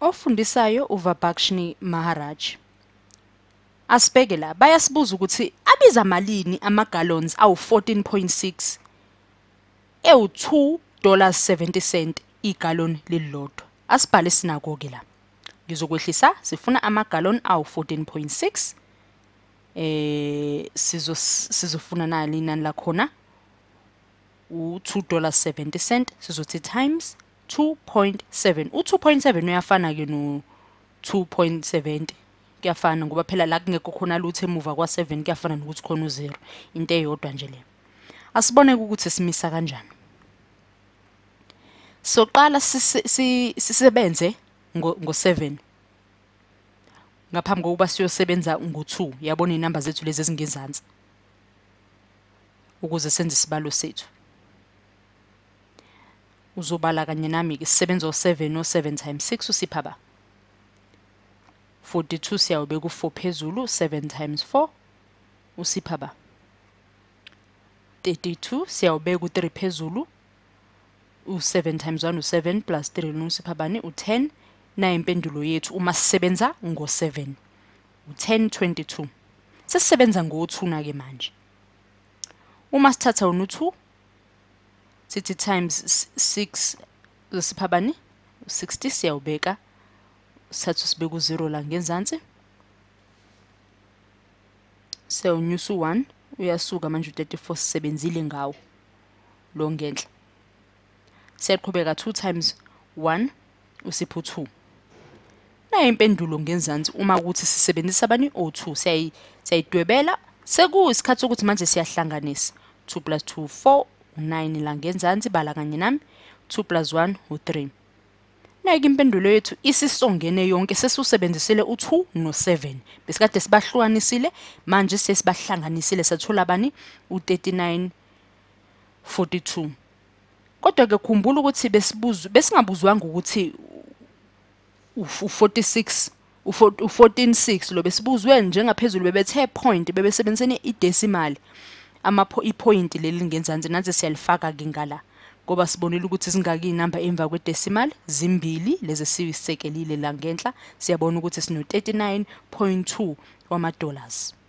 ofundisayo uVabhakshini Maharaj. Asibheke la bayasibuza ukuthi abiza malini ama-gallons awu14.6 ewu2 dollars 70 cent igalon lilodwa. Asibhale sinako ke la. Ngizokwehlisa sifuna ama-gallon awu14.6 eh sizo sizofuna nalo inani lakhona u2 dollars 70 cent sizothi times 1.5 2.7 u2.7 uyafana ke no 2.70 kuyafana ngoba phela la kungekho khona lutho emuva kwa7 kuyafana nokuthi khona u0 into eyodwa nje le asiboneke ukuthi simisa kanjani soqala sisebenze ngo7 ngaphambi kokuba siyosebenza ngo2 yabona inamba zethu lezi ezingezantsi ukuze senze isibalo sethu uzobala kanye nami-ke sisebenza o-7 o-7 times 6 usipha ba 42 siyawubeka u-4 phezulu 7 times 4 usipha ba 32 siyawubeka u-3 phezulu u-7 times 1 u-7 plus 3 lunusipha bani u-10 nayo impendulo yethu uma sisebenza ngo-7 u-10 22 sesisebenza ngo-2 na-ke manje uma sithatha unu-2 sithi times 6 usiphabani 60 siyawubeka sathu sibeka u0 la ngenzansi sewunyusa u1 uyasuka manje u34 sisebenzile ngawo lo ngenhla siyaqhubeka 2 times 1 usipho 2 nayo impendulo ngenzansi uma ukuthi sisebenzisa abani o2 siyayidwebela sekuyisikhathi sokuthi manje siyahlanganisa 2 plus 2 4 u-9 la ngenzansi bala kanye nami 2 plus 1 u-3 nayike impendulo yethu isisongene yonke sesusebenzisile u2 no7 besikade sibahlukanisile manje sesibahlanganisile sathola bani u39 42 kodwa ke khumbula ukuthi besibuzu besingabuzwanga ukuthi u46 u146 lo besibuzwe njengaphezulu bebethe point bebesebenzisene idecimal iphoyinti leli ngenzansi nansi siyalifaka ke ngala ngoba sibonile ukuthi singaki inamba emva kwedecimal zimbili lezi siyisekelile la ngenhla siyabona ukuthi sino 39.2 wama dollars